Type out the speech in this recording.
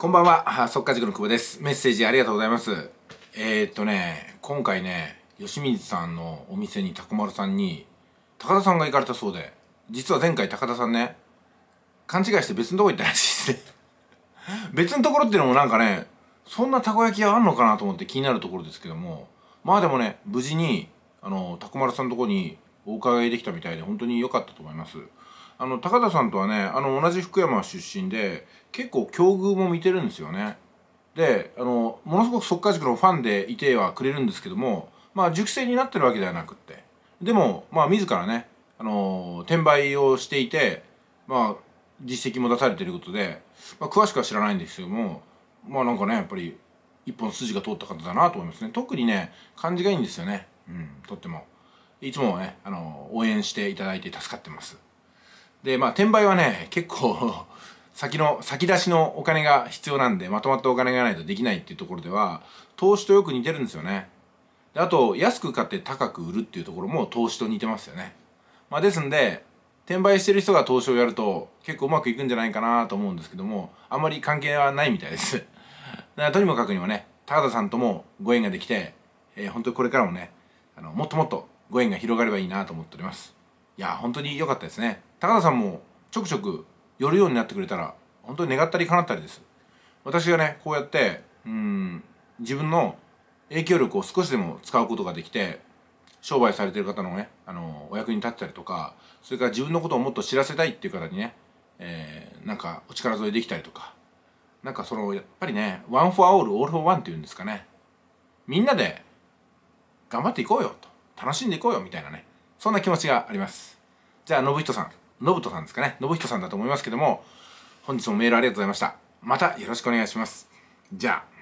こんばんは、速稼塾の久保です。メッセージありがとうございます。えー、っとね、今回ね、吉水さんのお店にま丸さんに、高田さんが行かれたそうで、実は前回高田さんね、勘違いして別のとこ行ったらしいですね。別のところっていうのもなんかね、そんなたこ焼き屋あんのかなと思って気になるところですけども、まあでもね、無事に、あの、たこまるさんのとこにお伺いできたみたいで、本当に良かったと思います。あの高田さんとはねあの同じ福山出身で結構境遇も見てるんですよねであのものすごく速稼塾のファンでいてはくれるんですけどもまあ熟成になってるわけではなくってでもまあ自らねあの転売をしていてまあ実績も出されてることで、まあ、詳しくは知らないんですけどもまあなんかねやっぱり一本筋が通った方だなと思いますね特にね感じがいいんですよねうんとってもいつもねあの応援していただいて助かってますでまあ転売はね結構 先の先出しのお金が必要なんでまとまったお金がないとできないっていうところでは投資とよく似てるんですよねであと安く買って高く売るっていうところも投資と似てますよね、まあ、ですんで転売してる人が投資をやると結構うまくいくんじゃないかなと思うんですけどもあんまり関係はないみたいですとにもかくにもね高田さんともご縁ができて、えー、本当にこれからもねあのもっともっとご縁が広がればいいなと思っておりますいや本当に良かったですね高田さんもちょくちょく寄るようになってくれたら本当に願ったり叶ったりです私がねこうやってうん自分の影響力を少しでも使うことができて商売されてる方のねあのお役に立ったりとかそれから自分のことをもっと知らせたいっていう方にね、えー、なんかお力添えできたりとかなんかそのやっぱりねワン・フォア・オール・オール・フォー・ワンっていうんですかねみんなで頑張っていこうよと楽しんでいこうよみたいなねそんな気持ちがありますじゃあ信人さん信人さんですかね信人さんだと思いますけども本日もメールありがとうございましたまたよろしくお願いしますじゃあ